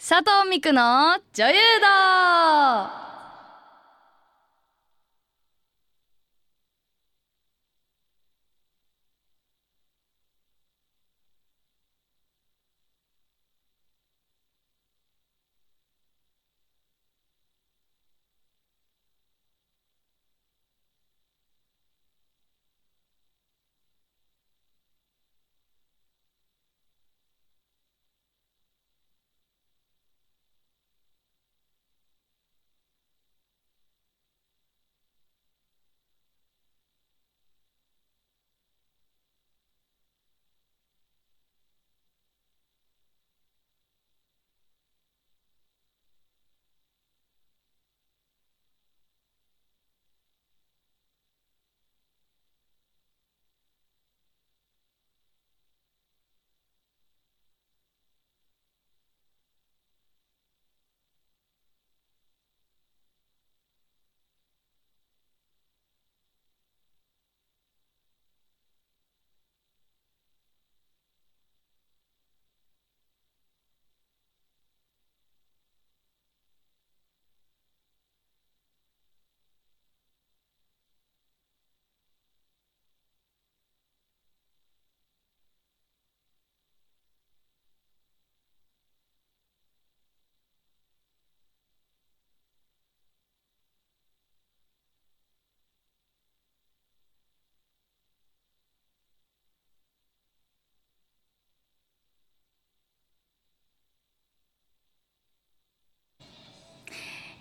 佐藤美久の女優道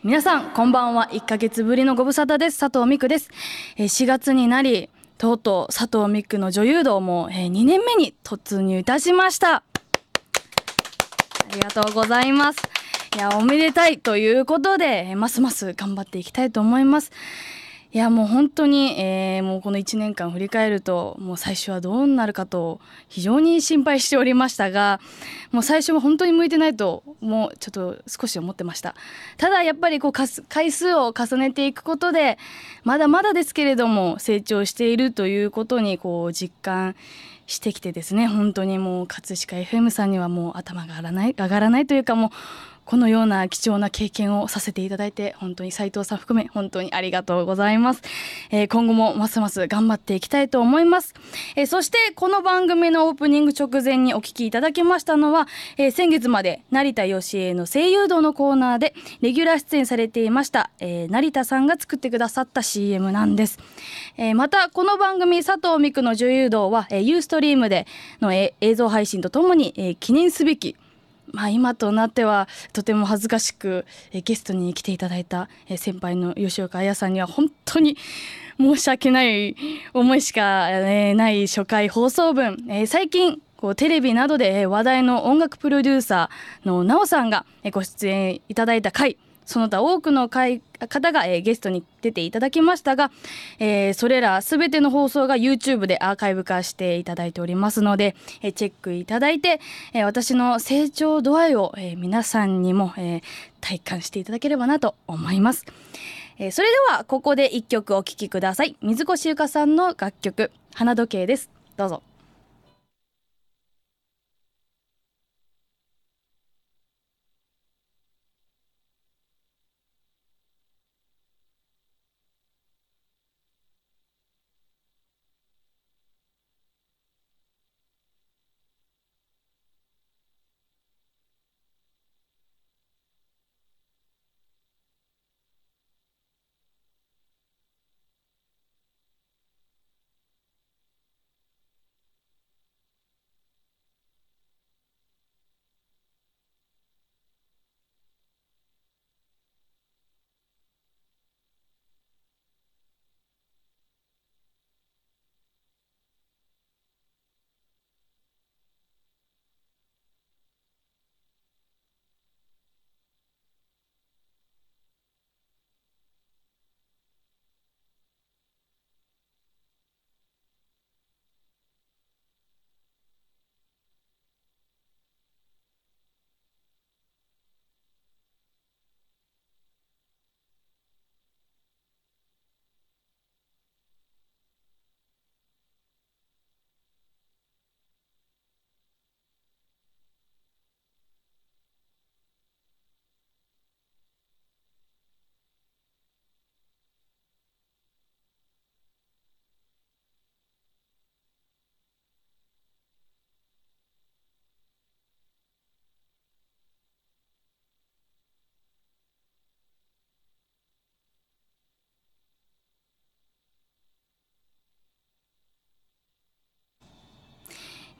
皆さんこんばんは1ヶ月ぶりのご無沙汰です佐藤美久です、え4月になりとうとう佐藤美久の女優道も、え2年目に突入いたしましたありがとうございますいやおめでたいということで、えますます頑張っていきたいと思いますいやもう本当に、えー、もうこの1年間振り返るともう最初はどうなるかと非常に心配しておりましたがもう最初は本当に向いてないともうちょっと少し思ってましたただやっぱりこう回数を重ねていくことでまだまだですけれども成長しているということにこう実感してきてですね本当にもう葛飾 FM さんにはもう頭が上がらない上がらないというかもうこのような貴重な経験をさせていただいて本当に斉藤さん含め本当にありがとうございます、えー、今後もますます頑張っていきたいと思います、えー、そしてこの番組のオープニング直前にお聞きいただきましたのは、えー、先月まで成田義恵の声優道のコーナーでレギュラー出演されていました、えー、成田さんが作ってくださった CM なんです、えー、またこの番組佐藤美久の女優道は、えユーストリームでの、えー、映像配信とともに、えー、記念すべき「まあ、今となってはとても恥ずかしく、えゲストに来ていただいた、え先輩の吉岡彩さんには本当に申し訳ない思いしか、えない初回放送分、え最近こうテレビなどで話題の音楽プロデューサーの奈緒さんがご出演いただいた回その他多くの方が、えー、ゲストに出ていただきましたが、えー、それら全ての放送が YouTube でアーカイブ化していただいておりますので、えー、チェックいただいて、え私の成長度合いを、え皆さんにも、え体感していただければなと思います。えそれではここで1曲お聴きください。水越ゆかさんの楽曲「花時計」です。どうぞ。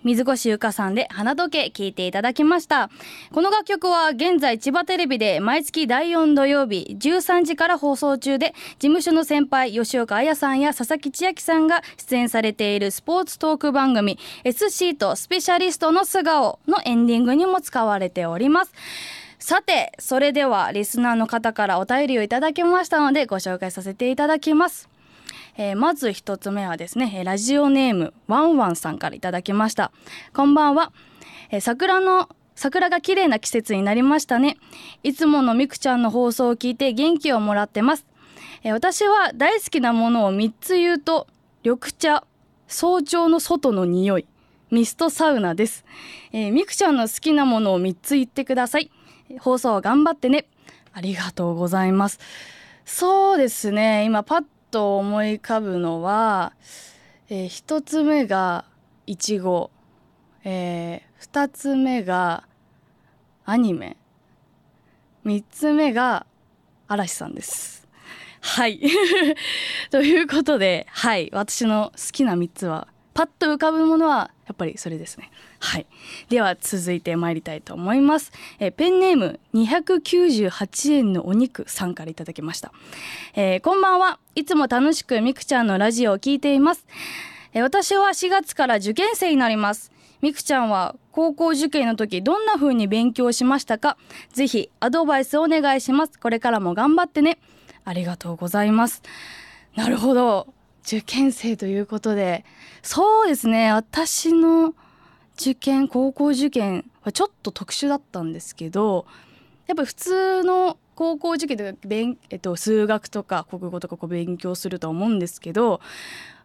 水越ゆかさんで花時計聞いていただきましたこの楽曲は現在千葉テレビで毎月第4土曜日13時から放送中で事務所の先輩吉岡彩さんや佐々木千秋さんが出演されているスポーツトーク番組 SC とスペシャリストの素顔のエンディングにも使われておりますさてそれではリスナーの方からお便りをいただきましたのでご紹介させていただきますえー、まず1つ目はですねラジオネームワンワンさんから頂きましたこんばんは、えー、桜の桜が綺麗な季節になりましたねいつものみくちゃんの放送を聞いて元気をもらってます、えー、私は大好きなものを3つ言うと緑茶早朝の外の匂いミストサウナです、えー、みくちゃんの好きなものを3つ言ってください放送頑張ってねありがとうございますそうですね今パッと思い浮かぶのは、えー、1つ目がいちご、えー、2つ目がアニメ3つ目が嵐さんです。はい ということではい私の好きな3つはパッと浮かぶものはやっぱりそれですね。はいでは続いて参りたいと思いますえペンネーム298円のお肉さんからいただきました、えー、こんばんはいつも楽しくみくちゃんのラジオを聞いています、えー、私は4月から受験生になりますみくちゃんは高校受験の時どんな風に勉強しましたかぜひアドバイスお願いしますこれからも頑張ってねありがとうございますなるほど受験生ということでそうですね私の受験高校受験はちょっと特殊だったんですけどやっぱ普通の高校受験とか、えっと、数学とか国語とかこう勉強するとは思うんですけど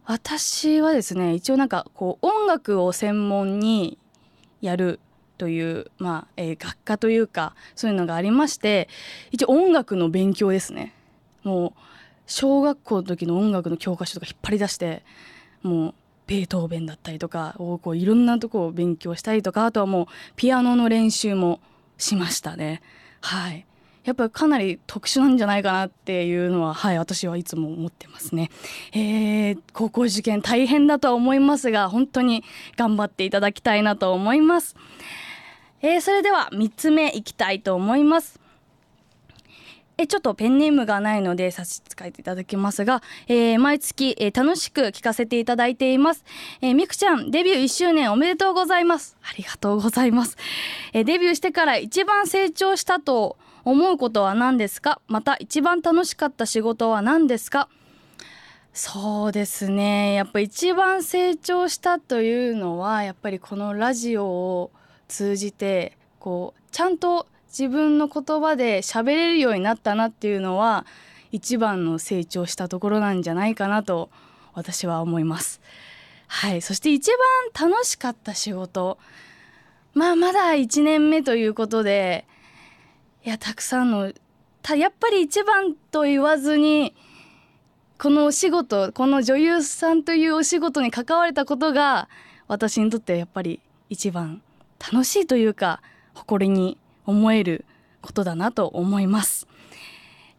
私はですね一応なんかこう音楽を専門にやるという、まあえー、学科というかそういうのがありまして一応音楽の勉強ですねもう小学校の時の音楽の教科書とか引っ張り出してもうベートーベンだったりとかをこういろんなとこを勉強したりとかあとはもうピアノの練習もしましたね。はいやっぱかなり特殊なんじゃないかなっていうのは、はい、私はいつも思ってますね。えー、高校受験大変だとは思いますが、本当に頑張っていただきたいなと思います。えー、それでは3つ目いきたいと思います。えちょっとペンネームがないので差し支えていただきますが、えー、毎月、えー、楽しく聞かせていただいています、えー、みくちゃんデビュー1周年おめでとうございますありがとうございます、えデビューしてから一番成長したと思うことは何ですかまた一番楽しかった仕事は何ですかそうですねやっぱ一番成長したというのはやっぱりこのラジオを通じてこうちゃんと自分の言葉で喋れるようになったなっていうのは一番の成長したところなんじゃないかなと私は思います。はい、そして一番楽しかった仕事まあまだ1年目ということでいやたくさんのたやっぱり一番と言わずにこのお仕事この女優さんというお仕事に関われたことが私にとってやっぱり一番楽しいというか誇りに思えることだなと思います。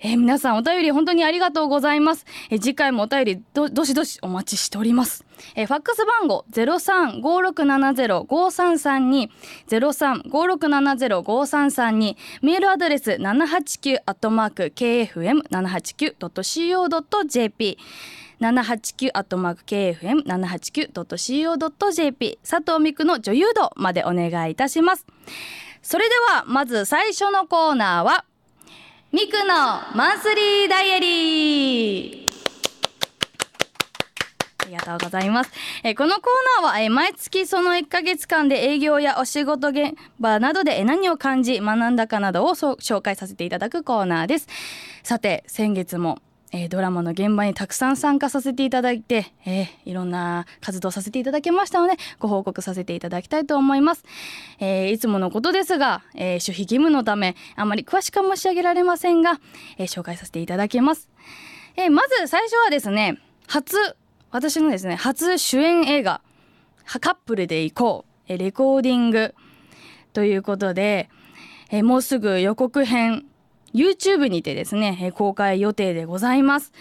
えー、皆さんお便り本当にありがとうございます。えー、次回もお便りどしどしお待ちしております。えー、ファックス番号ゼロ三五六七ゼロ五三三二ゼロ三五六七ゼロ五三三二メールアドレス七八九アットマーク kfm 七八九ドット co ドット jp 789アットマーク KFM789.co.jp 佐藤美久の女優道までお願いいたします。それではまず最初のコーナーはミクのマンスリーダイアリーありがとうございます。えこのコーナーは、え毎月その1ヶ月間で営業やお仕事現場などで、え何を感じ、学んだかなどを紹介させていただくコーナーです。さて、先月もえー、ドラマの現場にたくさん参加させていただいて、えー、いろんな活動させていただきましたのでご報告させていただきたいと思います、えー、いつものことですが、え守秘義務のためあまり詳しくは申し上げられませんが、え紹介させていただきます、えまず最初はですね初私のですね初主演映画「カップルで行こう」レコーディングということで、えもうすぐ予告編 YouTube にてですね公開予定でございます。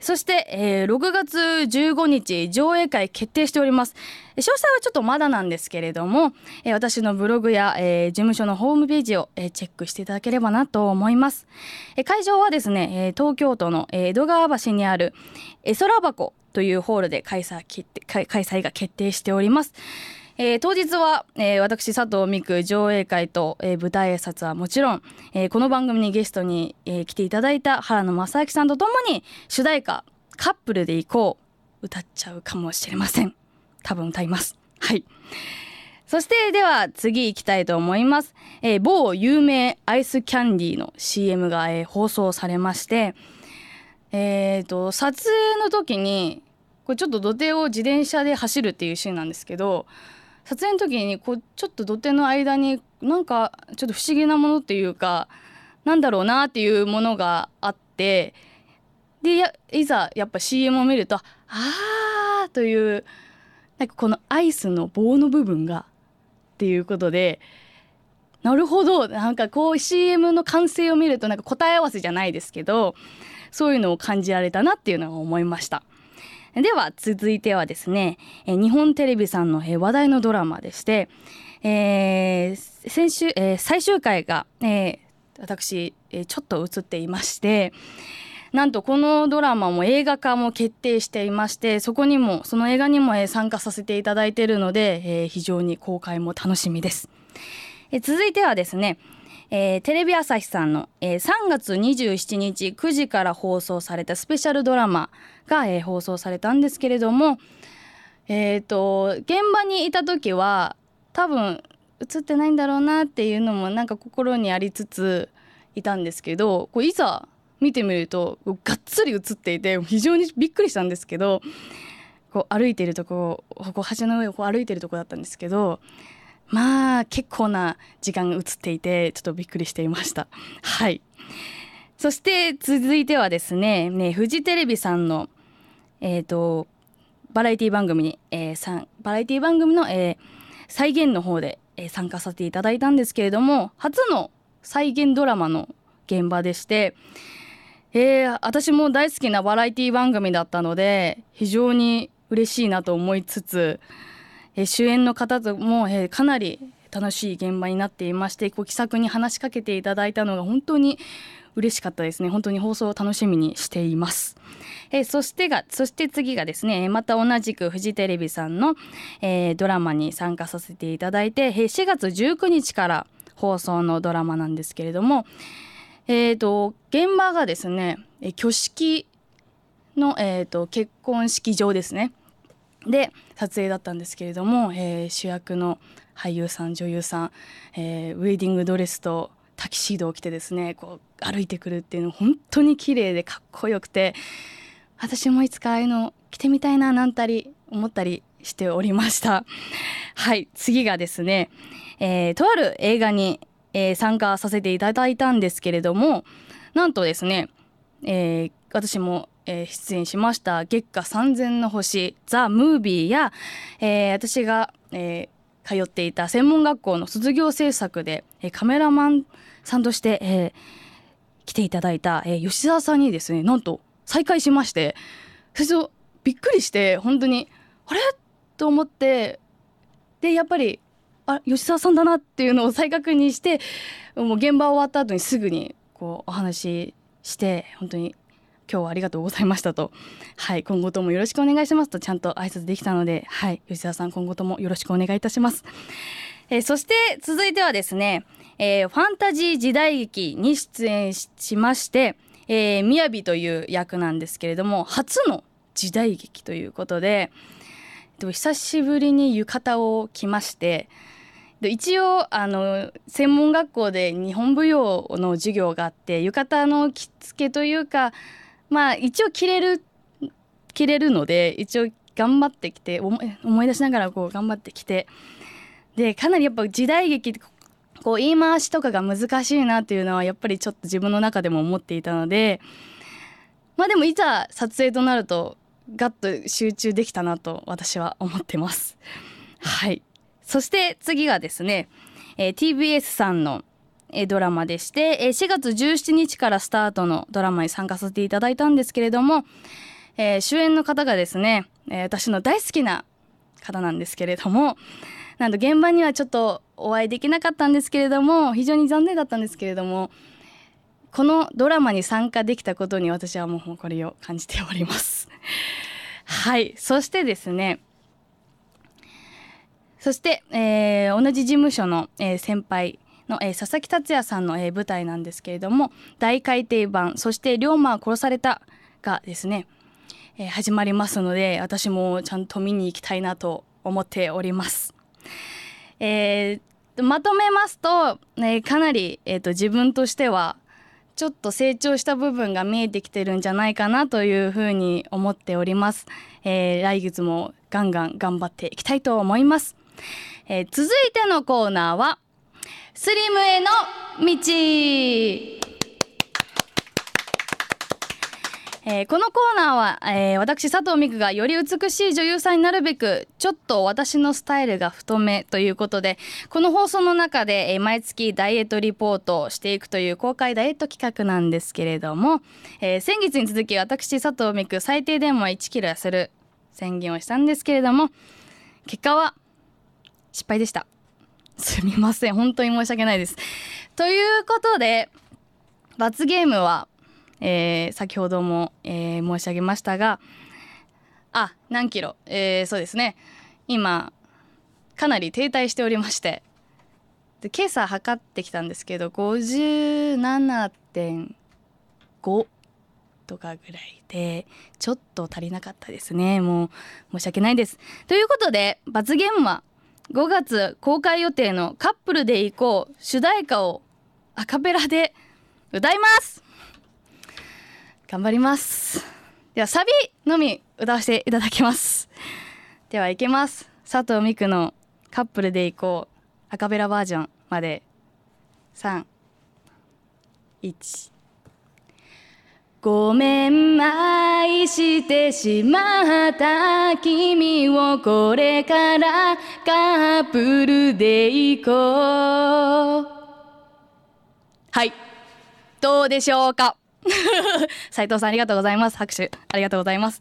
そして、えー、6月15日上映会決定しております詳細はちょっとまだなんですけれども、えー、私のブログや、えー、事務所のホームページを、えー、チェックしていただければなと思います、えー、会場はですね、えー、東京都の、えー、江戸川橋にある絵空箱というホールで開催開催が決定しておりますえー、当日は、えー、私佐藤美久上映会と、えー、舞台挨拶はもちろん、えー、この番組にゲストに、えー、来ていただいた原野正明さんとともに主題歌「カップルで行こう」歌っちゃうかもしれません多分歌いますはいそしてでは次行きたいと思います、えー、某有名アイスキャンディーの CM が、えー、放送されましてえーと、と撮影の時にこれちょっと土手を自転車で走るっていうシーンなんですけど撮影の時にこうちょっと土手の間になんかちょっと不思議なものっていうかなんだろうなっていうものがあってでいざやっぱ CM を見るとああというなんかこのアイスの棒の部分がっていうことでなるほどなんかこう CM の完成を見るとなんか答え合わせじゃないですけどそういうのを感じられたなっていうのは思いました。では続いてはですね、え日本テレビさんの、え話題のドラマでして、えー、先週、えー、最終回が、えー、私、えちょっと映っていましてなんとこのドラマも映画化も決定していましてそこにもその映画にも、参加させていただいているので、え非常に公開も楽しみです。え続いてはですねえー、テレビ朝日さんの、えー、3月27日9時から放送されたスペシャルドラマが、えー、放送されたんですけれどもえっ、ー、と現場にいた時は多分映ってないんだろうなっていうのもなんか心にありつついたんですけどこういざ見てみるとがっつり映っていて非常にびっくりしたんですけどこう歩いてるとここ橋の上をこう歩いてるとこだったんですけどまあ結構な時間が映っていてちょっとびっくりしていました。はいそして続いてはですねねフジテレビさんのえー、とバラエティ番組に、えー、さんバラエティ番組の、えー、再現の方で、えー、参加させていただいたんですけれども初の再現ドラマの現場でして、えー、私も大好きなバラエティ番組だったので非常に嬉しいなと思いつつ、えー、主演の方とも、えー、かなり楽しい現場になっていましてこう気さくに話しかけていただいたのが本当に嬉しかったですね本当に放送を楽しみにしています。えそしてがそして次がですねまた同じくフジテレビさんの、えドラマに参加させていただいて、え4月19日から放送のドラマなんですけれども、えーと、現場がですね挙式の、えーと結婚式場ですねで撮影だったんですけれども、えー、主役の俳優さん女優さん、えー、ウェディングドレスとタキシードを着てですねこう歩いてくるっていうの本当に綺麗でかっこよくて私もいつかああいうの着てみたいななんたり思ったりしておりました はい次がですね、えー、とある映画に、えー、参加させていただいたんですけれどもなんとですね、えー、私も、えー、出演しました月下3000の星ザ・ムービーや、えー、私が、えー、通っていた専門学校の卒業制作で、えカメラマンさんとして、えー、来ていただいた、えー、吉沢さんにですねなんと再会しましてそれびっくりして本当にあれと思ってでやっぱりあ吉沢さんだなっていうのを再確認してもう現場終わった後にすぐにこうお話しして本当に今日はありがとうございましたと、はい、今後ともよろしくお願いしますとちゃんと挨拶できたので、はい、吉沢さん今後ともよろしくお願いいたします。えー、そして続いてはですね、えー、ファンタジー時代劇に出演しましてえー、雅という役なんですけれども初の時代劇ということでで久しぶりに浴衣を着まして一応あの専門学校で日本舞踊の授業があって浴衣の着付けというかまあ一応着れる着れるので一応頑張ってきて思い出しながらこう頑張ってきてでかなりやっぱ時代劇ここう言い回しとかが難しいなっていうのはやっぱりちょっと自分の中でも思っていたのでまあでもいざ撮影となるとガッと集中できたなと私は思ってます。はいそして次がですね、えー、TBS さんのえドラマでして、え4月17日からスタートのドラマに参加させていただいたんですけれども、えー、主演の方がですね、え私の大好きな方なんですけれども、なと現場にはちょっとお会いできなかったんですけれども非常に残念だったんですけれどもこのドラマに参加できたことに私はもう誇りを感じております はいそしてですねそして、えー、同じ事務所の、えー、先輩の、えー、佐々木達也さんの、え舞台なんですけれども「大改訂版」そして「龍馬は殺された」がですね、え始まりますので私もちゃんと見に行きたいなと思っております。えー、まとめますと、えかなり、えーと、と自分としてはちょっと成長した部分が見えてきてるんじゃないかなというふうに思っております、えー、来月もガンガン頑張っていきたいと思います、えー、続いてのコーナーはスリムへの道えー、このコーナーは、えー、私佐藤美久がより美しい女優さんになるべくちょっと私のスタイルが太めということでこの放送の中で、えー、毎月ダイエットリポートをしていくという公開ダイエット企画なんですけれども、えー、先月に続き私佐藤美久最低でも1キロ痩せる宣言をしたんですけれども結果は失敗でしたすみません本当に申し訳ないですということで罰ゲームはえー、先ほども、えー、申し上げましたがあ何キロ、えー、そうですね今かなり停滞しておりましてで今朝測ってきたんですけど57.5とかぐらいでちょっと足りなかったですねもう申し訳ないです。ということで罰ゲームは5月公開予定の「カップルで行こう」主題歌をアカペラで歌います頑張りますではサビのみ歌わせていただきますではいきます佐藤美久の「カップルで行こう」アカベラバージョンまで3一。1ごめん愛してしまった君をこれからカップルで行こうはいどうでしょうか斉藤さんありがとうございます。拍手ありがとうございます。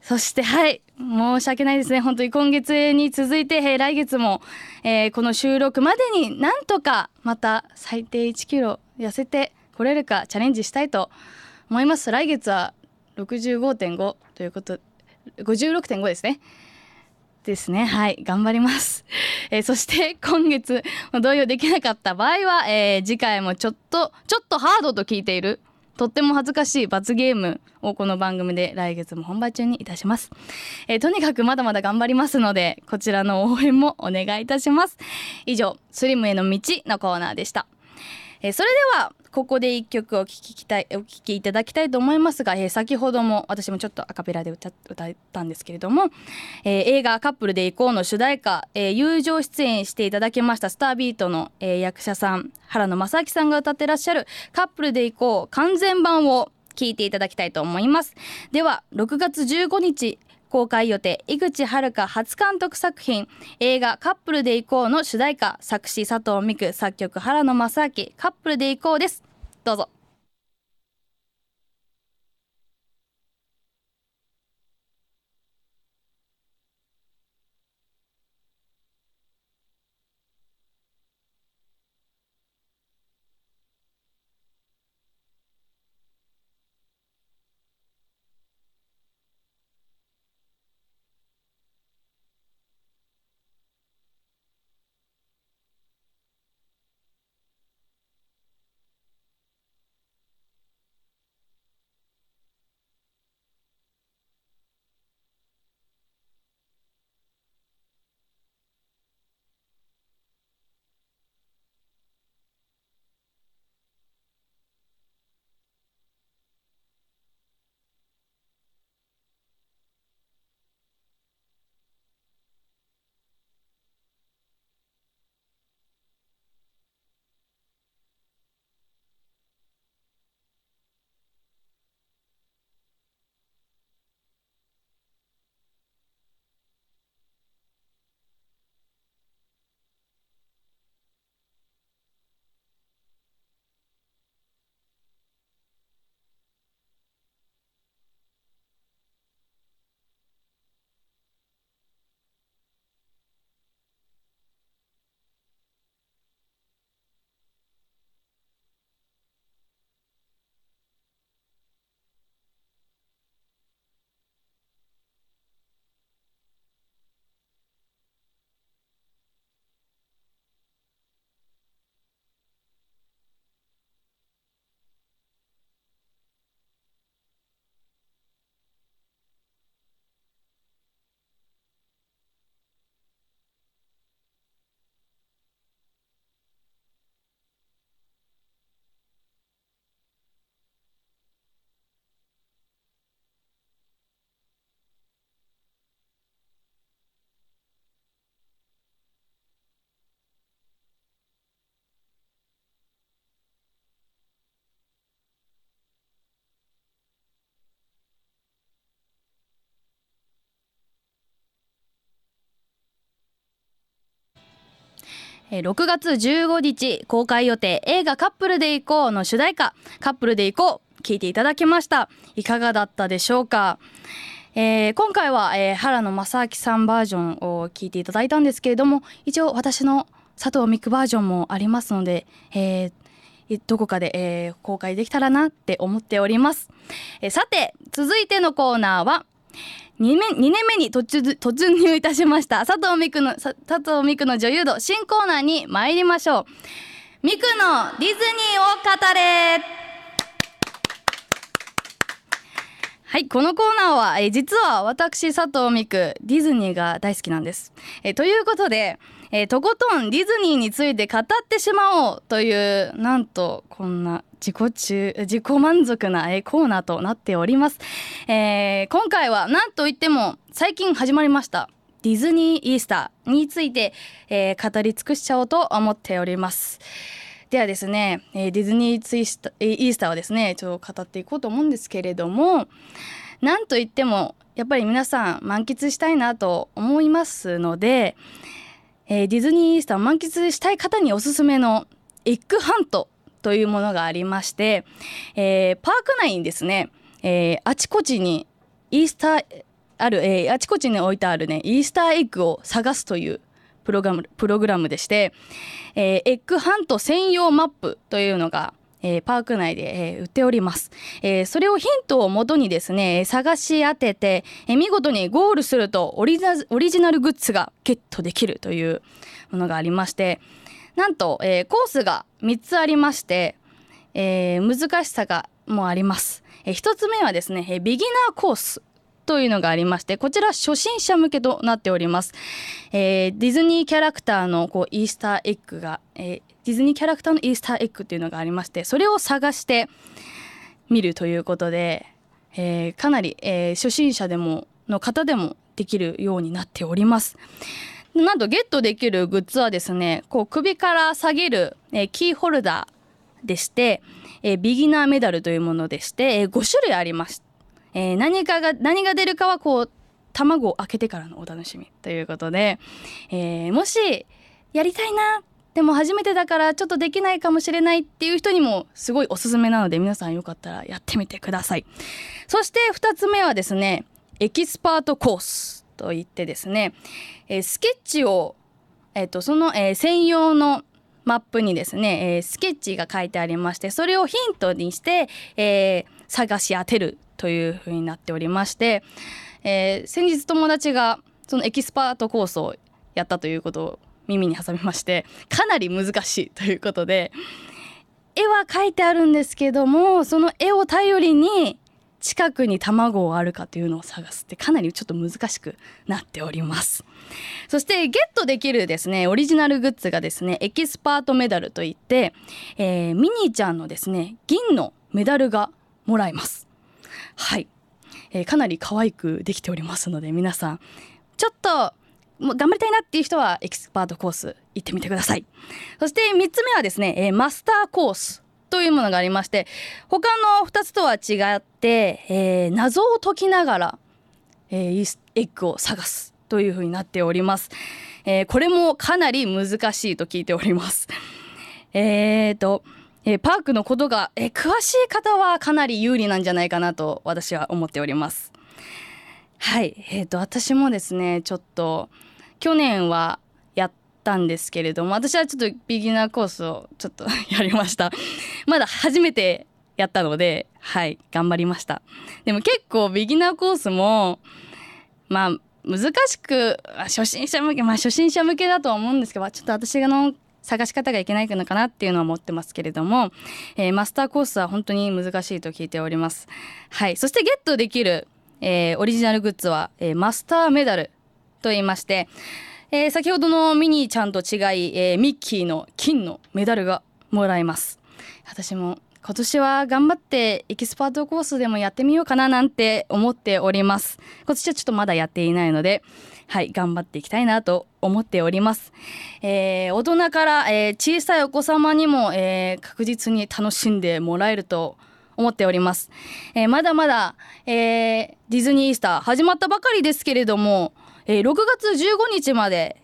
そしてはい申し訳ないですね本当に今月に続いて、えー、来月も、えー、この収録までになんとかまた最低1キロ痩せてこれるかチャレンジしたいと思います来月は65.5ということ56.5ですねですねはい頑張ります、えー、そして今月同様できなかった場合は、え次回もちょっとちょっとハードと聞いているとっても恥ずかしい罰ゲームをこの番組で来月も本番中にいたします、えー、とにかくまだまだ頑張りますのでこちらの応援もお願いいたします以上スリムへの道のコーナーでしたえー、それではここで1曲お聞きたいお聴きいただきたいと思いますが、えー、先ほども私もちょっとアカペラで歌ったんですけれども、えー、映画「カップルで行こう」の主題歌、えー、友情出演していただきましたスタービートの、え役者さん原野正明さんが歌ってらっしゃる「カップルで行こう」完全版を聴いていただきたいと思いますでは6月15日公開予定井口遥初監督作品映画「カップルで行こう」の主題歌作詞佐藤美久作曲原野正明「カップルで行こう」ですどうぞ。6月15日公開予定映画「カップルで行こう」の主題歌「カップルで行こう」聴いていただきましたいかがだったでしょうかえー、今回は、えー、原野正明さんバージョンを聞いていただいたんですけれども一応私の佐藤美久バージョンもありますので、えーどこかで、えー、公開できたらなって思っております、えー、さて続いてのコーナーは2年 ,2 年目に突入いたしました佐藤美久の佐藤美久の女優度新コーナーに参りましょう美久のディズニーを語れはい、このコーナーは、え実は私佐藤美久ディズニーが大好きなんです。えということで、えー、とことんディズニーについて語ってしまおうというなんとこんな自己中自己満足なコーナーとなっております、えー、今回は何といっても最近始まりましたディズニーイースターについて、えー、語り尽くしちゃおうと思っておりますではですね、えー、ディズニーツイスタイースターをですねちょっと語っていこうと思うんですけれどもなんといってもやっぱり皆さん満喫したいなと思いますので、えー、ディズニーイースター満喫したい方におすすめのエッグハントというものがありまして、えー、パーク内にですね、えー、あちこちにイースターある、えー、あちこちに置いてあるねイースターエッグを探すというプログラムでして、えー、エッグハント専用マップというのがえー、パーク内で、えー、売っております、えー、それをヒントをもとにですね探し当てて、え見事にゴールするとオリジナルグッズがゲットできるというものがありましてなんと、えコースが3つありまして、え難しさがもあります、え1つ目はですね、えビギナーコースというのがありましてこちら初心者向けとなっております、えー、ディズニーキャラクターのこうイースターエッグが、えー、ディズニーキャラクターのイースターエッグっていうのがありましてそれを探してみるということで、えー、かなり、えー、初心者でもの方でもできるようになっております。なんとゲットできるグッズはですねこう首から下げる、えー、キーホルダーでして、えビギナーメダルというものでして、え5種類あります。え何かが何が出るかはこう卵を開けてからのお楽しみということで、えもしやりたいなでも初めてだからちょっとできないかもしれないっていう人にもすごいおすすめなので皆さんよかったらやってみてくださいそして2つ目はですねエキスパートコースといってですね、えー、スケッチを、えーと、その、えー、専用のマップにですね、えー、スケッチが書いてありましてそれをヒントにして、えー、探し当てるというふうになっておりまして、えー、先日友達がそのエキスパートコースをやったということを耳に挟みましてかなり難しいということで絵は描いてあるんですけどもその絵を頼りに近くに卵があるかというのを探すってかなりちょっと難しくなっておりますそしてゲットできるですねオリジナルグッズがですねエキスパートメダルといって、えー、ミニーちゃんのですね銀のメダルがもらえますはい、えー、かなり可愛くできておりますので皆さんちょっともう頑張りたいなっていう人はエキスパートコース行ってみてくださいそして3つ目はですね、えー、マスターコースというものがありまして他の2つとは違って、えー、謎を解きながら、えー、イースエッグを探すというふうになっております、えー、これもかなり難しいと聞いております えっとえー、パークのことが、えー、詳しい方はかなり有利なんじゃないかなと私は思っております。はい、えーと私もですねちょっと去年はやったんですけれども私はちょっとビギナーコースをちょっと やりましたまだ初めてやったのではい頑張りましたでも結構ビギナーコースもまあ難しく初心者向けまあ初心者向けだとは思うんですけどちょっと私の探し方がいけないのかなっていうのは思ってますけれども、えー、マスターコースは本当に難しいと聞いておりますはいそしてゲットできる、えー、オリジナルグッズは、えー、マスターメダルと言いまして、えー、先ほどのミニーちゃんと違い、えー、ミッキーの金のメダルがもらえます私も今年は頑張ってエキスパートコースでもやってみようかななんて思っております今年はちょっとまだやっていないのではい頑張っていきたいなと思っております、えー、大人から、えー、小さいお子様にも、えー、確実に楽しんでもらえると思っております、えまだまだ、えディズニーイースター始まったばかりですけれどもえー、6月15日まで、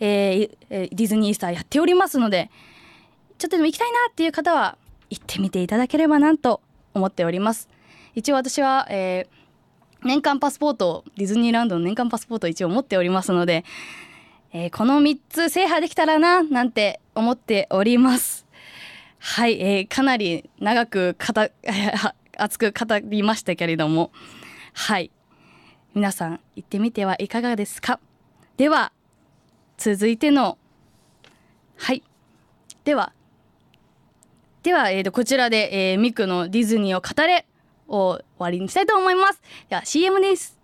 えー、ディズニースターやっておりますのでちょっとでも行きたいなっていう方は行ってみていただければなと思っております一応私は、えー、年間パスポートディズニーランドの年間パスポートを一応持っておりますので、えー、この3つ制覇できたらななんて思っておりますはい、えー、かなり長く 熱く語りましたけれどもはい皆さん行ってみてはいかがですかでは続いてのはいではでは、えー、とこちらで、えー、ミクのディズニーを語れを終わりにしたいと思いますでは CM です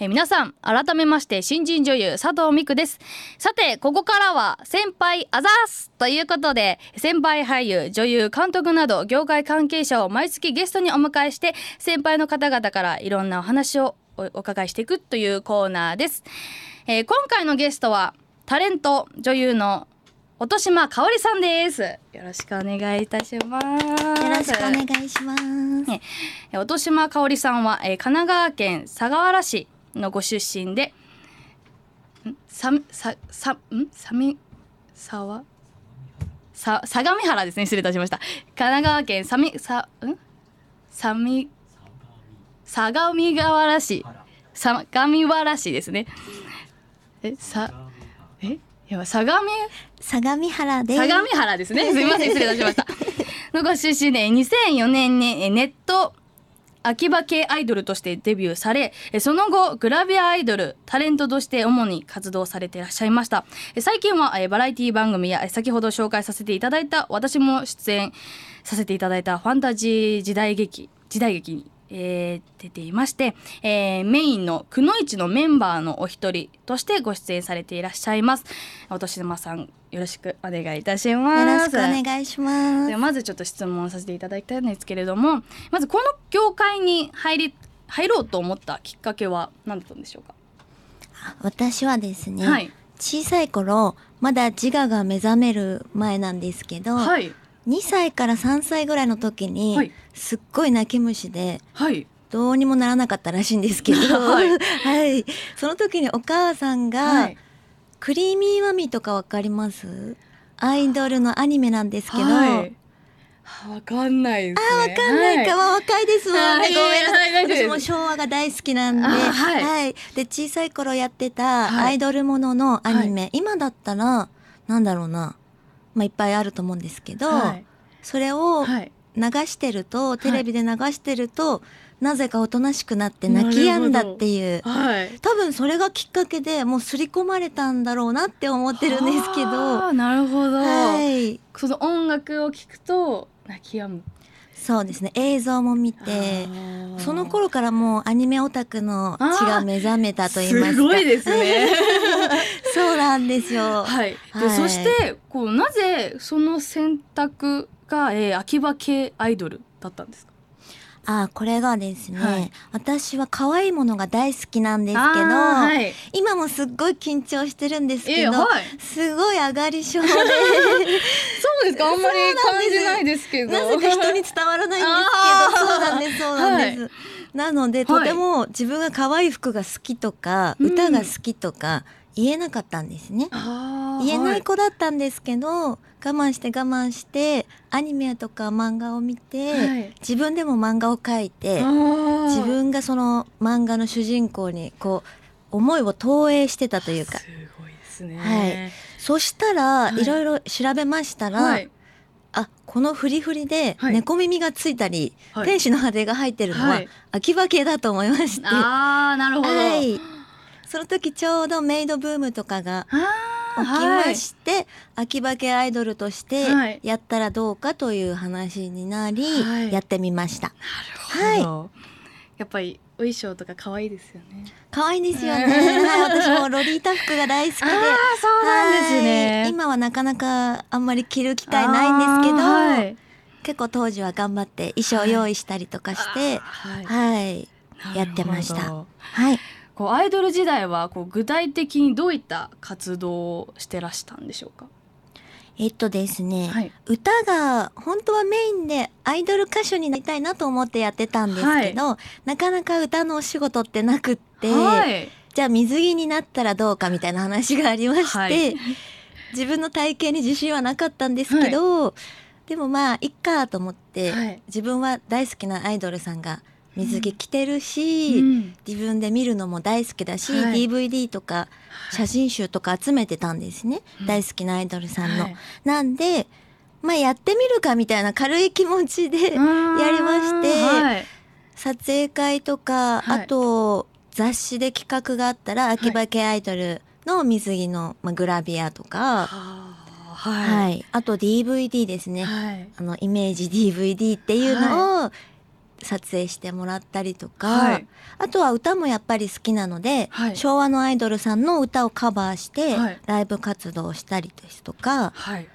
えー、皆さん改めまして新人女優佐藤美久ですさてここからは先輩あざすということで先輩俳優女優監督など業界関係者を毎月ゲストにお迎えして先輩の方々からいろんなお話をお伺いしていくというコーナーです、えー、今回のゲストはタレント女優の音島香織さんです。よろしくお願いいたします。よろしくお願いします。ね、音島香織さんは、え神奈川県川原市のご出身でさささんさみさわさ相模原ですね失礼いたしました神奈川県さみさんさみ相模原市相模原市ですねえさえいや相模相模原です相模原ですねすみません失礼いたしました のご出身で2004年にネット秋葉系アイドルとしてデビューされその後グラビアアイドルタレントとして主に活動されていらっしゃいました最近はバラエティ番組や先ほど紹介させていただいた私も出演させていただいたファンタジー時代劇時代劇にえー、出ていまして、えー、メインのくのいちのメンバーのお一人としてご出演されていらっしゃいますお年玉さんよろしくお願いいたしますよろしくお願いしますでまずちょっと質問させていただきたいんですけれどもまずこの業界に入り入ろうと思ったきっかけは何だったんでしょうか私はですね、はい、小さい頃まだ自我が目覚める前なんですけど、はい、2歳から3歳ぐらいの時に、すっごい泣き虫で、はい、どうにもならなかったらしいんですけど、はい はい、その時にお母さんが、クリーミーマミー」とかわかりますアイドルのアニメなんですけど、わかんない、ね、あ、わかんないか、はい、若いですもんね。ごめんなさい。私も昭和が大好きなんで、はい、はい、で小さい頃やってたアイドルもののアニメ、はい、今だったらなんだろうな。まあ、いっぱいあると思うんですけど、はい、それを流してると、はい、テレビで流してると、なぜかおとなしくなって泣き止んだっていう、はい、多分それがきっかけでもう刷り込まれたんだろうなって思ってるんですけどなるほど、はい、その音楽を聴くと泣き止むそうですね映像も見てその頃からもうアニメオタクの血が目覚めたと言いますかすごいですね そうなんですよ。はい。はい、そしてこうなぜその選択が、えー、秋葉系アイドルだったんですか。あこれがですね、はい、私は可愛いものが大好きなんですけど、はい、今もすっごい緊張してるんですけど、えーはい、すごい上がり症でそうですかあんまり感じないですけどなぜか人に伝わらないんですけどそうなんですそうなんです、なのでとても自分が可愛い服が好きとか、歌が好きとか、言えなかったんですね言えない子だったんですけど、はい、我慢して我慢してアニメとか漫画を見て、はい、自分でも漫画を描いて自分がその漫画の主人公にこう思いを投影してたというかすごいですね、はい、そしたら、い、ろいろ調べましたら、はいあこのフリフリで猫耳がついたり、はい、天使の羽が入ってるのは秋葉系だと思いまして、ああなるほど、はい、その時ちょうどメイドブームとかが起きまして、はい、秋葉系アイドルとしてやったらどうかという話になり、はい、やってみました。なるほど、はい、やっぱりお衣装とか可愛いですよね。可愛いですよね。はい、私もロリータ服が大好きで、ああ、そうなんですね、はい。今はなかなかあんまり着る機会ないんですけど、はい、結構当時は頑張って衣装用意したりとかして、はい、はい、やってました。はい。こうアイドル時代はこう具体的にどういった活動をしてらしたんでしょうかえっとですね、はい、歌が本当はメインでアイドル歌手になりたいなと思ってやってたんですけど、はい、なかなか歌のお仕事ってなくって、はい、じゃあ水着になったらどうかみたいな話がありまして、自分の体型に自信はなかったんですけど、でもまあいっかと思って、自分は大好きなアイドルさんが「水着着てるし、うん、自分で見るのも大好きだし、はい、DVD とか写真集とか集めてたんですね、はい、大好きなアイドルさんの。はい、なんで、まあ、やってみるかみたいな軽い気持ちでやりまして、撮影会とか、あと雑誌で企画があったら秋葉系アイドルの水着の、まあ、グラビアとか。はい、はい、あと DVD ですね、はい、あのイメージ DVD っていうのを撮影してもらったりとか、はい、あとは歌もやっぱり好きなので、はい、昭和のアイドルさんの歌をカバーしてライブ活動をしたりですとか、はい、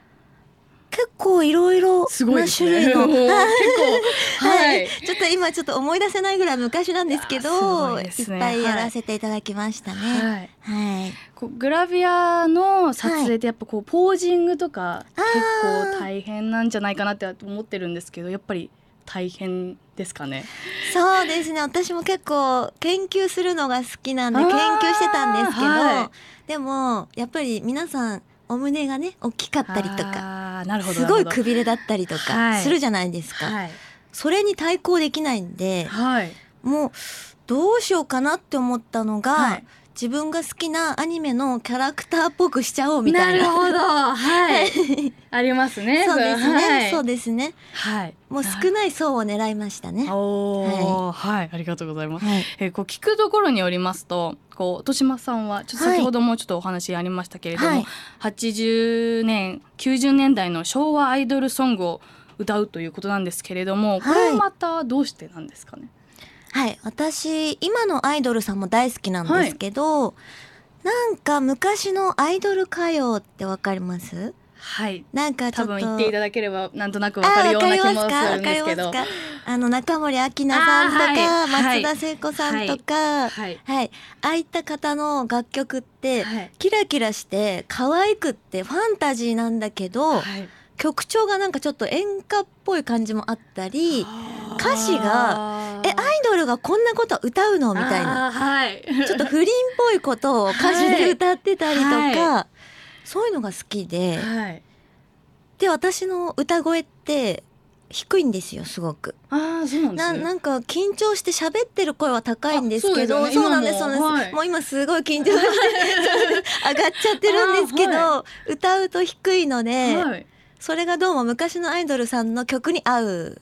結構いろいろな種類の、ね、はい、ちょっと今ちょっと思い出せないぐらい昔なんですけど、ね、いっぱいやらせていただきましたね。はい、グラビアの撮影ってやっぱこうポージングとか結構大変なんじゃないかなって思ってるんですけどやっぱり。大変ですかねそうですね私も結構研究するのが好きなんで研究してたんですけど、はい、でもやっぱり皆さんお胸がね大きかったりとかすごいくびれだったりとかするじゃないですか、はい、それに対抗できないんで、はい、もうどうしようかなって思ったのが、自分が好きなアニメのキャラクターっぽくしちゃおうみたいな。なるほど、はい。ありますね。そうですね、はい、そうですね。はい。もう少ない層を狙いましたね。おはい、はい、ありがとうございます。はい、えー、こう聞くところによりますと、こう豊島さんはちょっと先ほどもちょっとお話ありましたけれども、はい、80年90年代の昭和アイドルソングを歌うということなんですけれども、これはまたどうしてなんですかね。はいはい私今のアイドルさんも大好きなんですけど、はい、なんか昔のアイドル歌謡ってわかりますはい、なんか多分言っていただければなんとなくわかるような気もするんですけどあの中森明菜さんとか、はい、松田聖子さんとか、はい、はいはい、ああいった方の楽曲って、キラキラして可愛くってファンタジーなんだけど、曲調がなんかちょっと演歌っぽい感じもあったり。歌詞が「えアイドルがこんなこと歌うの?」みたいな、はい、ちょっと不倫っぽいことを歌詞で歌ってたりとか、はい、そういうのが好きで、はい、で私の歌声って低いんですよすごく。あそうなんなんか緊張して喋ってる声は高いんですけど、そう,、なんですそうなんです、もう今すごい緊張して 上がっちゃってるんですけど、歌うと低いので、はい、それがどうも昔のアイドルさんの曲に合う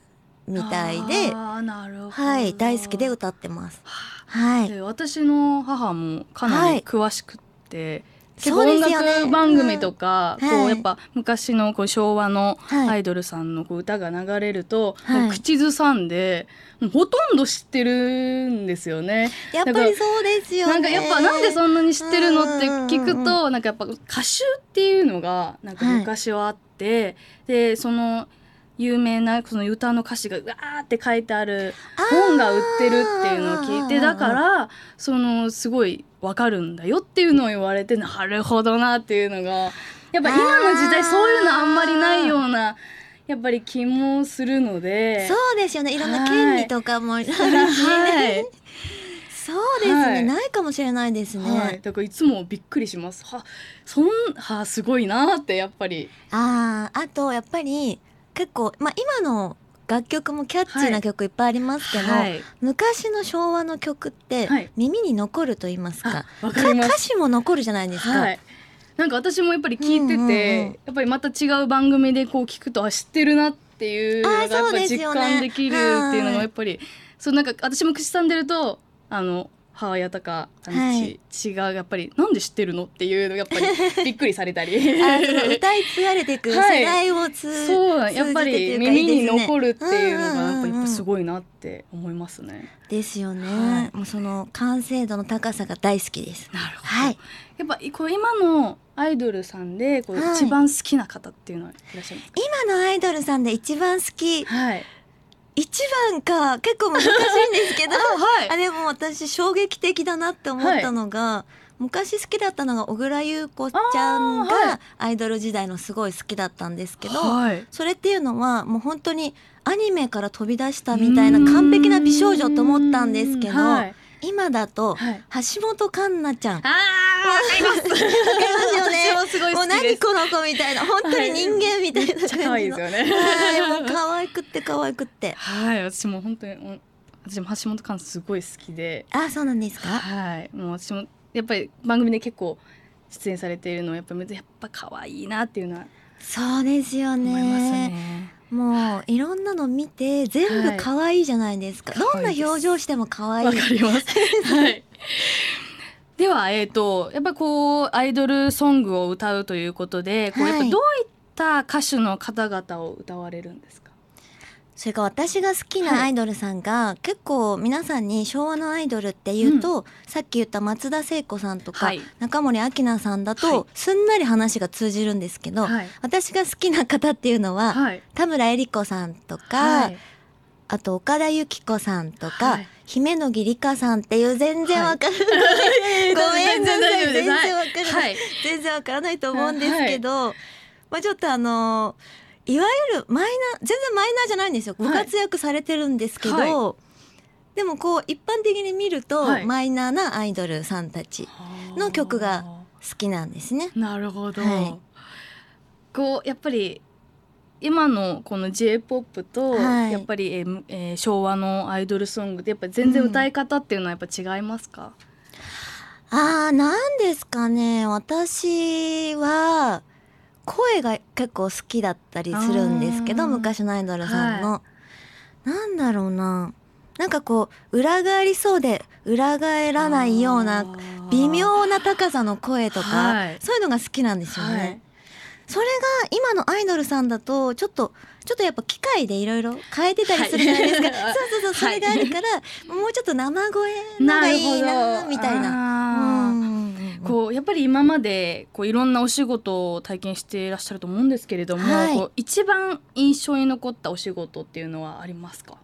みたいで、なるほどはい、大好きで歌ってます。はい、私の母もかなり詳しくて、はい結構音楽番組とか、ねうん、こうやっぱ昔のこう昭和のアイドルさんのこう歌が流れると、はい、口ずさんでほとんど知ってるんですよね。やっぱりそうですよ、ね、なんかやっぱなんでそんなに知ってるのって聞くと、うんうん、なんかやっぱ歌手っていうのがなんか昔はあって、はい、でその。有名なその歌の歌詞がうわーって書いてある本が売ってるっていうのを聞いてだからそのすごい分かるんだよっていうのを言われてなるほどなっていうのがやっぱ今の時代そういうのあんまりないような。やっぱり気もするのでそうですよねいろんな権利とかも、はい、そうですね、はい、ないかもしれないですね、はい、だからいつもびっくりしますはそんはすごいなってやっぱりあああとやっぱり結構、まあ、今の楽曲もキャッチーな曲いっぱいありますけど、はいはい、昔の昭和の曲って耳に残ると言いますかはいかます、歌詞も残るじゃないですか。はいなんか私もやっぱり聞いてて、うんうんうん、やっぱりまた違う番組でこう聞くとあ知ってるなっていうのがやっぱ実感できるっていうのもやっぱりそう、ね,、なんか私も口さんでるとあの母親とかあの、はい、違うやっぱりなんで知ってるのっていうのやっぱり びっくりされたり歌い継がれていく世代を通、はい、そうやっぱり耳に残るっていうのがやっぱすごいなって思いますね。ですよね、はい、もうその完成度の高さが大好きです。なるほど、はい、やっぱこう今のアイドルさんでこう一番好きな方っていうのはいらっしゃいますか、今のアイドルさんで一番好き、はい一番か結構難しいんですけど はい、あれも私衝撃的だなって思ったのが、はい、昔好きだったのが小倉優子ちゃんがアイドル時代のすごい好きだったんですけど、はい、それっていうのはもう本当にアニメから飛び出したみたいな完璧な美少女と思ったんですけど。今だと、橋本環奈ちゃん。ああ、わかります。ますよね。もすごいもう何この子みたいな、本当に人間みたいな可愛いですよね。はい、もう可愛くって可愛くって。はい、私も本当に、私も橋本環奈すごい好きで。あ、そうなんですか。はい、もう私もやっぱり番組で結構出演されているのやっぱやっぱ可愛いなっていうのはそうですよね。もういろんなの見て全部可愛いじゃないですか。はい、どんな表情しても可愛い。わかります。はい。ではえっ、ー、とやっぱこうアイドルソングを歌うということで、こうやっぱどういった歌手の方々を歌われるんですか。それから私が好きなアイドルさんが、はい、結構皆さんに昭和のアイドルっていうと、うん、さっき言った松田聖子さんとか、はい、中森明菜さんだと、すんなり話が通じるんですけど、はい、私が好きな方っていうのは、田村恵里子さんとか、あと岡田由紀子さんとか、姫野義理香さんっていう全然わからない、ごめんなさい全然わからない、全然わからないと思うんですけど、まあちょっとあのーいわゆるマイナー全然マイナーじゃないんですよご活躍されてるんですけど、はいはい、でもこう一般的に見ると、マイナーなアイドルさんたちの曲が好きなんですね。なるほど、こうやっぱり今のこの j p o p とやっぱり、えー、えー、昭和のアイドルソングでやっぱ全然歌い方っていうのはやっぱ違いますか、うん、あーなんですかね私は声が結構好きだったりするんですけど昔のアイドルさんの、はい、なんだろうななんかこう裏返りそうで裏返らないような微妙な高さの声とか、はい、そういうのが好きなんですよね。はい、それが今のアイドルさんだとちょっとちょっとやっぱ機械でいろいろ変えてたりするじゃないですか、はい、そうそうそうそれがあるから、もうちょっと生声のがいいなみたいな。なこうやっぱり今までこういろんなお仕事を体験していらっしゃると思うんですけれども、はい、こう一番印象に残ったお仕事っていうのはありますか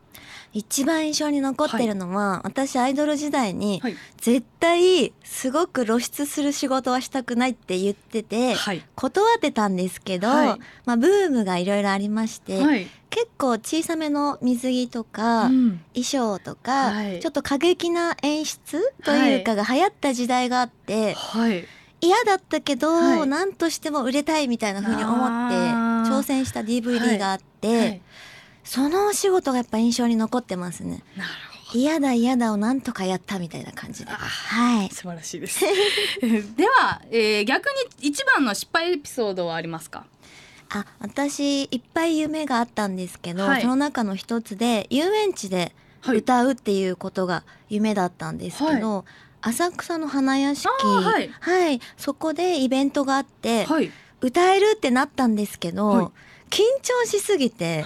一番印象に残ってるのは、はい、私アイドル時代に、絶対すごく露出する仕事はしたくないって言ってて、はい、断ってたんですけど、まあ、ブームがいろいろありまして、結構小さめの水着とか、うん、衣装とか、はい、ちょっと過激な演出というかが流行った時代があって、はい、嫌だったけど、はい、何としても売れたいみたいなふうに思って挑戦した DVD があって、そのお仕事がやっぱ印象に残ってますね。嫌だ嫌だをなんとかやったみたいな感じで、はい、素晴らしいです では、えー、逆に一番の失敗エピソードはありますかあ私いっぱい夢があったんですけど、はい、その中の一つで遊園地で歌うっていうことが夢だったんですけど、はい、浅草の花屋敷、はい、はい、そこでイベントがあって、歌えるってなったんですけど、緊張しすぎて、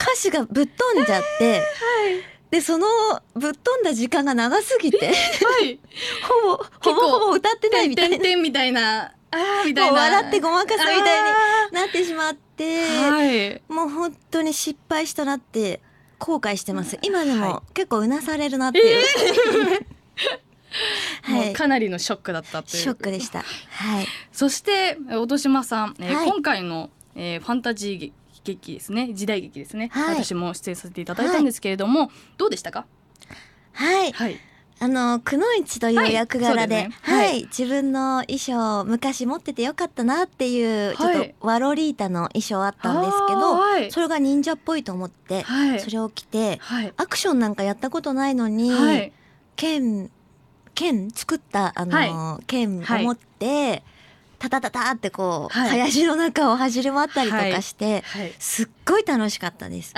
歌詞がぶっ飛んじゃって。えー、でそのぶっ飛んだ時間が長すぎて、ほぼほぼほぼ歌ってないみたいなみたいな笑ってごまかすみたいになってしまって、はい、もう本当に失敗したなって後悔してます今でも結構うなされるなっていう、はい、かなりのショックだったというショックでした、はい、そして音島さん、えー、はい、今回の、えー、ファンタジー劇ですね時代劇ですね、はい、私も出演させていただいたんですけれども、はい、どうでしたかはい、はい、あのくのいちという役柄ではい自分の衣装昔持っててよかったなっていう、ちょっとワロリータの衣装あったんですけど、それが忍者っぽいと思って、それを着て、アクションなんかやったことないのに、剣剣作ったあの、剣を持って。タタタタってこう、林の中を走り回ったりとかして、すっごい楽しかったです。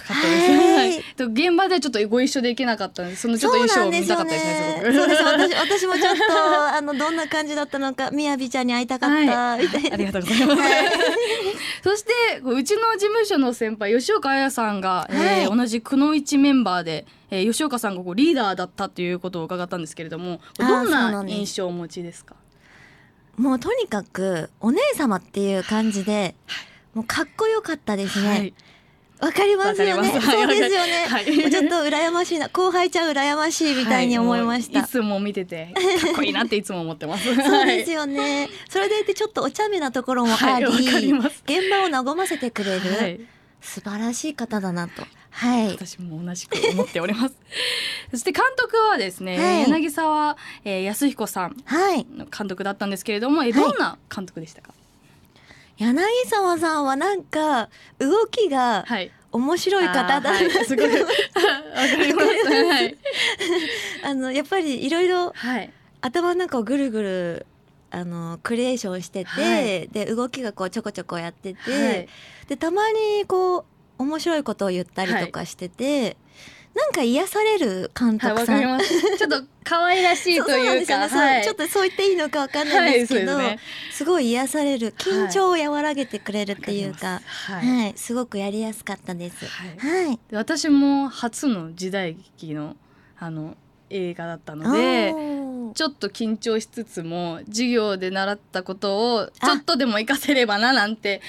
かったです。はい、と現場でちょっとご一緒できなかったんで、そのちょっと衣装を見たかったですね。そうです私 私もちょっとあのどんな感じだったのかみやびちゃんに会いたかったみたいな、はい、ありがとうございます。はい、そしてうちの事務所の先輩吉岡彩さんが、えー、同じくのいちメンバーで。えー、吉岡さんがこうリーダーだったということを伺ったんですけれどもどんな印象をお持ちですかもうとにかくお姉様っていう感じで、もうかっこよかったですね、はい、わかりますよね。そうですよね。はい、ちょっと羨ましいな、後輩ちゃん羨ましいみたいに思いました。はい、いつも見てて、かっこいいなっていつも思ってます。そうですよね。それでいて、ちょっとお茶目なところもあり、はい、り現場を和ませてくれる。素晴らしい方だなと。はい、私も同じく思っております。そして監督はですね、はい、柳沢、えー、康彦さんの監督だったんですけれども、はい、どんな監督でしたか、はい柳沢さんはなんか動きが面白い方だはい、すごい はい、あのやっぱりいろいろ頭の中をぐるぐるあのクリエーションしてて、はい、で動きがこうちょこちょこやってて、でたまにこう面白いことを言ったりとかしてて、なんか癒される監督さん、はい、ちょっと可愛らしいというか ちょっとそう言っていいのかわかんないんですけど、はいすね、すごい癒される緊張を和らげてくれるっていうか、はい、すごくやりやすかったです。はい、私も初の時代劇のあの映画だったのでちょっと緊張しつつも授業で習ったことをちょっとでも活かせればななんて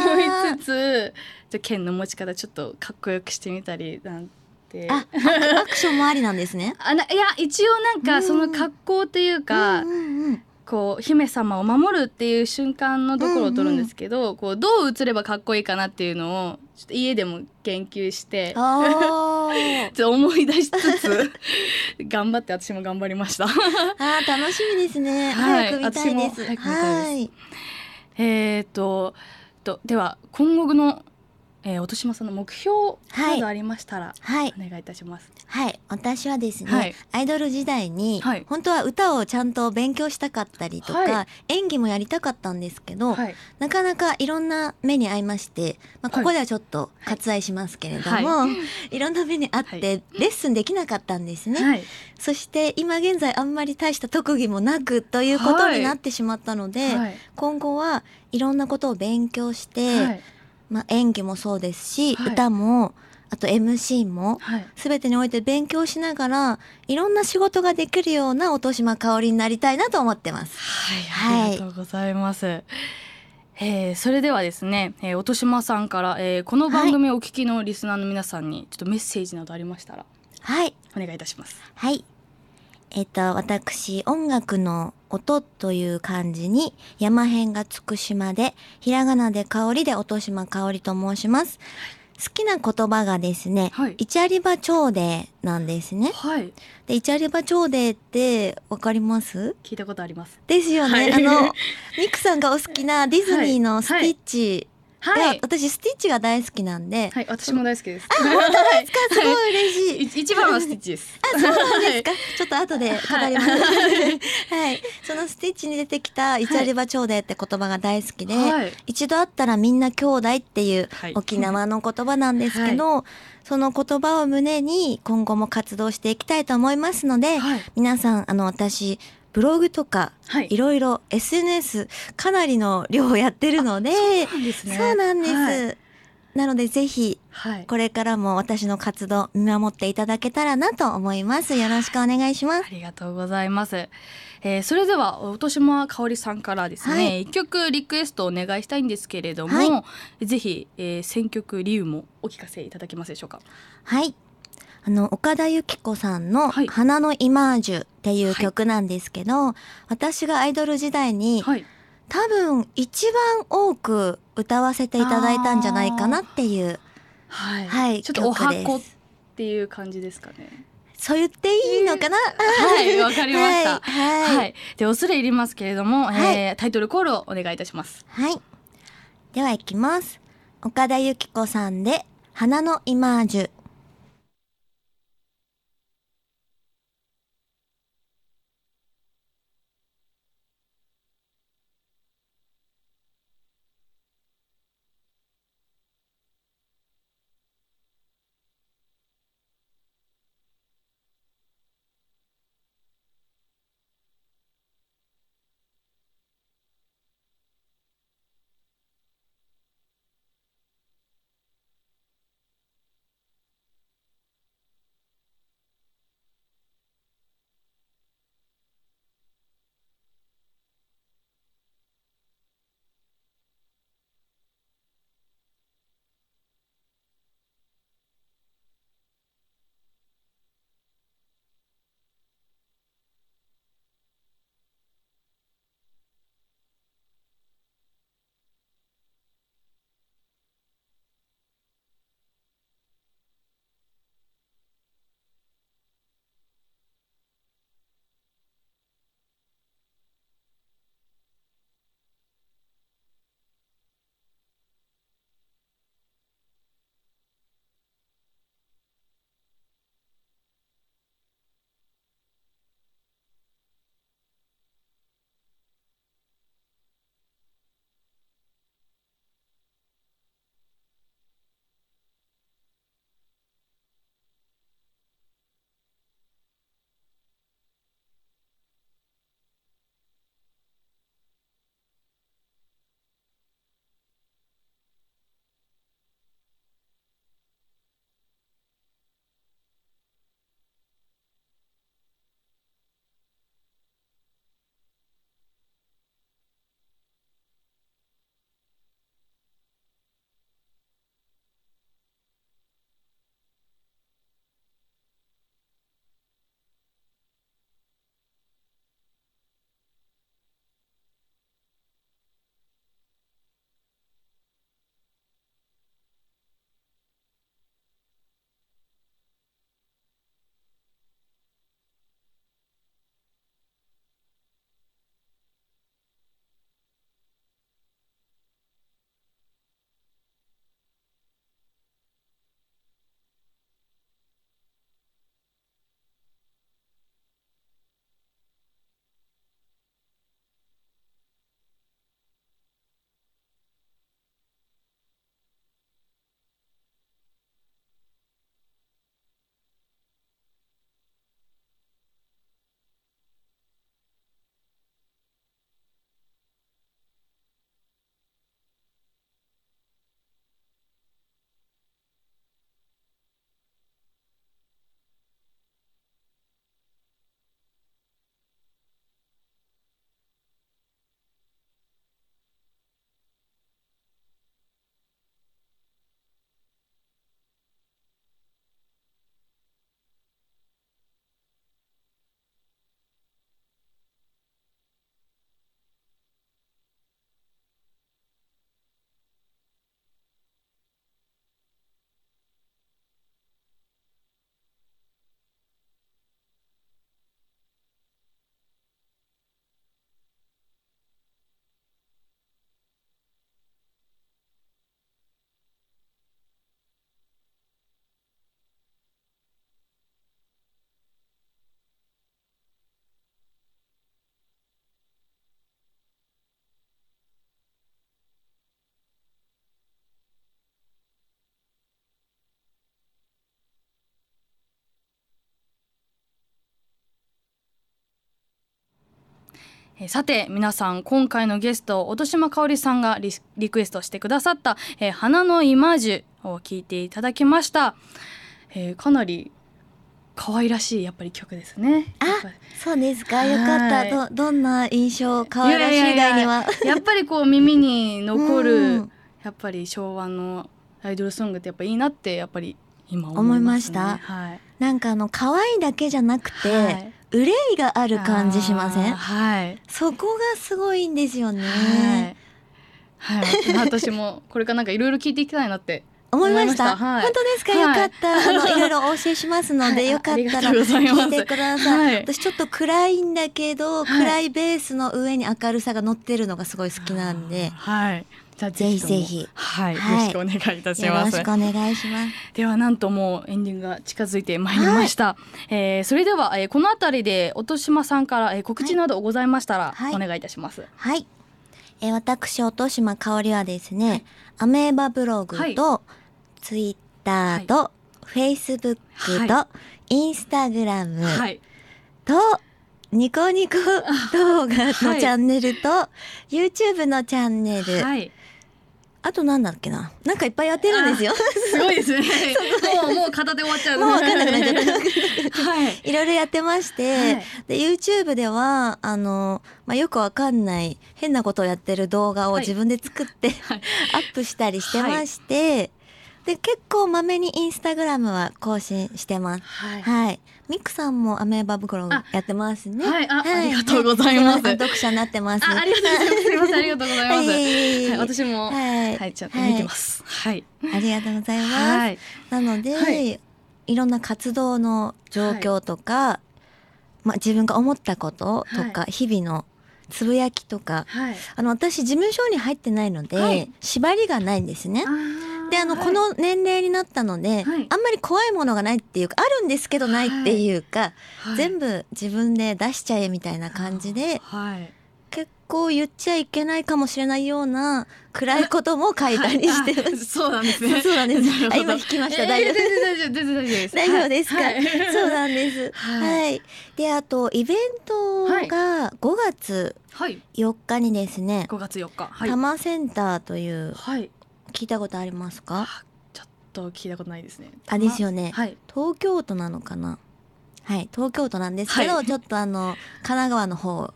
思いつつじゃ剣の持ち方ちょっとかっこよくしてみたりなんてあ アクションもありなんですねあないや一応なんかその格好というか、うんうんうん、こう姫様を守るっていう瞬間のところを撮るんですけど、うんうん、こうどう映ればかっこいいかなっていうのをちょっと家でも研究して ちょっと思い出しつつ 頑張って私も頑張りましたあ楽しみですね、はい、早く見たいですはいえっ、ととでは今後のえー、音島さんの目標などありましたら、はい、お願いいたします。はい、私はですね、はい、アイドル時代に、はい、本当は歌をちゃんと勉強したかったりとか、はい、演技もやりたかったんですけど、なかなかいろんな目に遭いまして、まあ、ここではちょっと割愛しますけれども、い、ろんな目に遭ってレッスンできなかったんですね。そして今現在あんまり大した特技もなくということになってしまったので、今後はいろんなことを勉強して、まあ、演技もそうですし、はい、歌もあと MC も、はい、全てにおいて勉強しながらいろんな仕事ができるような音島香織になりたいなと思ってます。はい、ありがとうございます。えー、それではですね、えー、音島さんから、えー、この番組をお聞きのリスナーの皆さんにちょっとメッセージなどありましたら、はい、お願いいたします。はい、えっ、ー、と私音楽の音という漢字に山辺がつく島で、ひらがなで香りで音島香りと申します。好きな言葉がですね、はい、イチャリバ朝でなんですね。はい。で、イチャリバ朝でってわかります聞いたことあります。ですよね。はい、あの、ミクさんがお好きなディズニーのスティッチ、はいはい、私スティッチが大好きなんで、はい、私も大好きです。あ、本当ですか、すごい嬉しい。い一番はスティッチです。あ、そうなんですか。ちょっと後で語ります。はい、そのスティッチに出てきたイチャリバ兄弟って言葉が大好きで、一度会ったらみんな兄弟っていう沖縄の言葉なんですけど、その言葉を胸に今後も活動していきたいと思いますので、皆さんあの私ブログとか、はい、いろいろ SNS かなりの量やってるのでそうなんです、ねはい、なのでぜひこれからも私の活動見守っていただけたらなと思いますよろしくお願いしますありがとうございます、えー、それでは年島香織さんからですね、はい、曲リクエストお願いしたいんですけれども、はい、ぜひ、えー、選曲理由もお聞かせいただけますでしょうかはいあの岡田由紀子さんの「花のイマージュ」はいっていう曲なんですけど、はい、私がアイドル時代に、はい、多分一番多く歌わせていただいたんじゃないかなっていう、はい、はい、ちょっとお箱っていう感じですかね。そう言っていいのかな、はい、わかりました。はい。はい、で、恐れ入りますけれども、はい、えー、タイトルコールをお願いいたします。はい。では、いきます。岡田由紀子さんで、花のイマージュ。えさて皆さん今回のゲスト音島香織さんがリクエストしてくださった「えー、花のイマジュ」を聴いていただきました、えー、かなり可愛らしいやっぱり曲ですね。あ、そうですか。よかった。どどんな印象可愛らしい以外にはやっぱりこう耳に残る、うん、やっぱり昭和のアイドルソングってやっぱいいなってやっぱり今思いま、ね,、した。はい。なんかあの可愛いだけじゃなくて、はい、憂いがある感じしませんはいそこがすごいんですよねはい、はい、私もこれからなんかいろいろ聞いていきたいなって思いました。はい、本当ですか、はい、よかった。あの、いろいろお教えしますので、よかったら聞いてください。はい、私ちょっと暗いんだけど、暗いベースの上に明るさが乗ってるのがすごい好きなんで。はい。じゃあぜひぜひ、はい、はい、よろしくお願いいたしますよろしくお願いしますではなんともエンディングが近づいてまいりました、はい、えー、それでは、えー、このあたりで音島さんから、えー、告知などございましたら、はい、お願いいたしますはい、えー、私音島香りはですね、はい、アメーバブログと、ツイッターと、フェイスブックと、インスタグラムと、ニコニコ動画のチャンネルと、はい、YouTube のチャンネル、はい、あとなんだっけななんかいっぱいやってるんですよすごいですね もうもう片手終わっちゃうもう分かんなくなっちゃったはいいろいろやってまして、はい、で YouTube ではあの、まあ、よくわかんない変なことをやってる動画を自分で作って、はい、アップしたりしてまして、はいで結構まめにインスタグラムは更新してます。はい。はい、ミクさんもアメーバ袋やってますね。はい、あ,、りがとうございます。読者になってます。ありがとうございます。すみません、ありがとうございます。はい、私も、はい、ちょっと見てます。はい。ありがとうございます。なので、い、ろんな活動の状況とか、まあ自分が思ったこととか、日々のつぶやきとか、あの私事務所に入ってないので、縛りがないんですね。であの、はい、この年齢になったので、はい、あんまり怖いものがないっていうかあるんですけどないっていうか、はい、全部自分で出しちゃえみたいな感じで、結構言っちゃいけないかもしれないような暗いことも書いたりしてます。そうなんですね。そうなんです。今引きました。大丈夫です。大丈夫です。か。そうなんです。はい。であとイベントが5月4日にですね。5月4日。多摩センターという。はい聞いたことありますかちょっと聞いたことないですねあですよね、はい、東京都なのかなはい東京都なんですけど、はい、ちょっとあの神奈川の方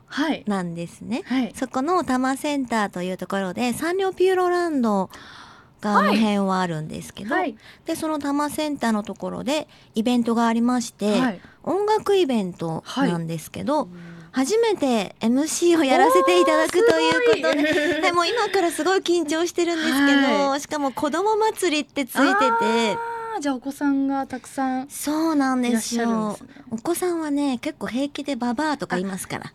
なんですね、はい、そこの多摩センターというところでサンリオピューロランドがの辺はあるんですけど、でその多摩センターのところでイベントがありまして、音楽イベントなんですけど、初めて MC をやらせていただくということで、はい、もう今からすごい緊張してるんですけど、はい、しかも子供祭りってついてて。じゃあお子さんがたくさんそうなんですよ、お子さんはね結構平気でババアとかいますから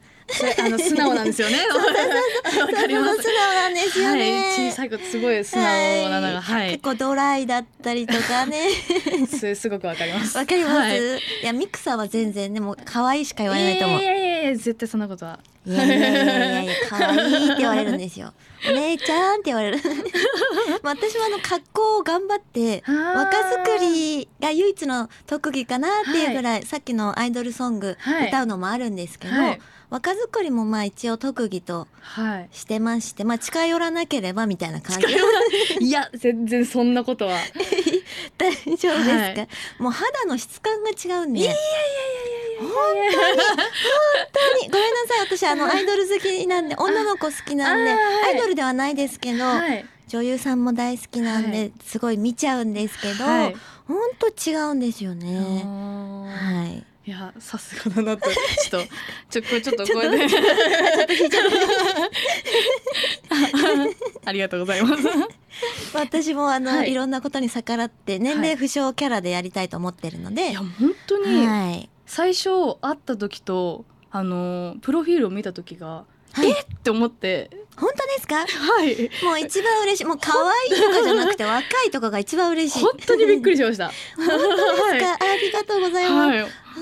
あの素直なんですよね。そうそうそ素直なんですよね。小さい子すごい素直なのが、結構ドライだったりとかね。すごくわかります。わかります。い、やミクさんは全然でも可愛いしか言わないと思う。絶対そんなことは。いやいやいやいや可愛いって言われるんですよ。お姉ちゃんって言われる。まあ私はあの格好を頑張って若作りが唯一の特技かなっていうぐらい、はい、さっきのアイドルソング歌うのもあるんですけど、はい、若作りもまあ一応特技としてまして、まあ近寄らなければみたいな感じ。いや全然そんなことは。大丈夫ですか、はい、もう肌の質感が違うんで。いやいやいやいや。本当に本当にごめんなさい私あの アイドル好きなんで女の子好きなんで、はい、アイドルではないですけど、はい、女優さんも大好きなんで、すごい見ちゃうんですけど、はい、本当違うんですよね。はいいやさすがだなとちょっとちょちょっと これでありがとうございます 私もあの、はい、いろんなことに逆らって年齢不詳キャラでやりたいと思ってるのでいや本当に、はい、最初会った時とあのプロフィールを見た時が、はい、えって思って本当ですかはいもう一番嬉しいもう可愛いとかじゃなくて 若いとかが一番嬉しい本当にびっくりしました本当ですか、はい、ありがとうございます、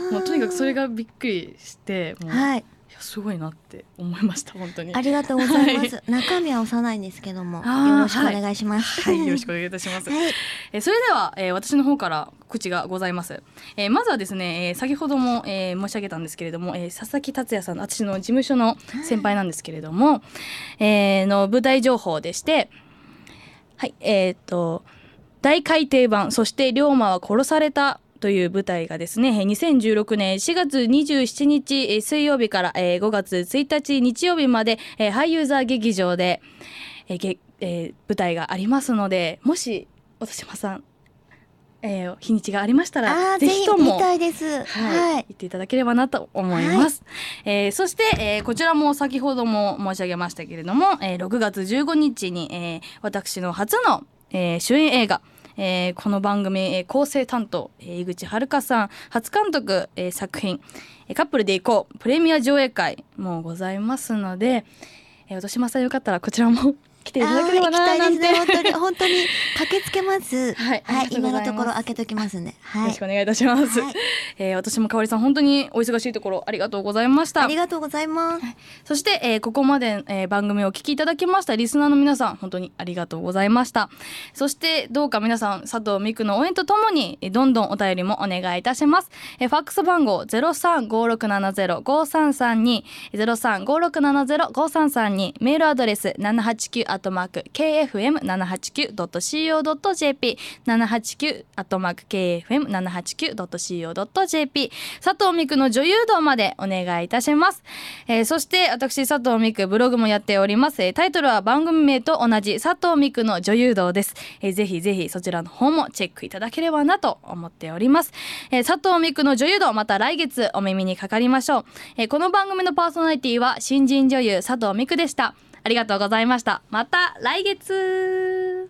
はい、もうとにかくそれがびっくりしてはいすごいなって思いました 本当にありがとうございます、はい、中身は幼いんですけどもよろしくお願いします、はい、はい、よろしくお願いいたします、はい、えそれでは、えー、私の方から口がございます、えー、まずはですね、えー、先ほども、えー、申し上げたんですけれども、えー、佐々木達也さん私の事務所の先輩なんですけれども、えー、の舞台情報でしてはいえー、っと大改訂版そして龍馬は殺されたという舞台がですね2016年4月27日水曜日から5月1日日曜日まで俳優座劇場で舞台がありますのでもし音島さんえー、日にちがありましたらぜひともはい、はい、行っていただければなと思います、はい、えー、そして、えー、こちらも先ほども申し上げましたけれども、えー、6月15日に、えー、私の初の、えー、主演映画「えー、この番組、えー、構成担当、え井口遥さん初監督、えー、作品「カップルで行こう」プレミア上映会もございますので、えー、私まさよかったらこちらも来ていただければななんて、ね、本当に本当に駆けつけますはい、はい、今のところ開けときますね、はい、よろしくお願いいたします、はい、えー、私も香里さん本当にお忙しいところありがとうございましたありがとうございます、そして、えー、ここまで、えー、番組を聞きいただきましたリスナーの皆さん本当にありがとうございましたそしてどうか皆さん佐藤美久の応援とともにどんどんお便りもお願いいたします、えー、ファックス番号ゼロ三五六七ゼロ五三三二ゼロ三五六七ゼロ五三三二メールアドレス七八九アットマーク KFM789.co.jp 789アットマーク KFM789.co.jp 佐藤美久の女優道までお願いいたします、えー、そして私佐藤美久ブログもやっております、えー、タイトルは番組名と同じ佐藤美久の女優道です、えー、ぜひぜひそちらの方もチェックいただければなと思っております、えー、佐藤美久の女優道また来月お耳にかかりましょう、えー、この番組のパーソナリティは新人女優佐藤美久でしたありがとうございました。また来月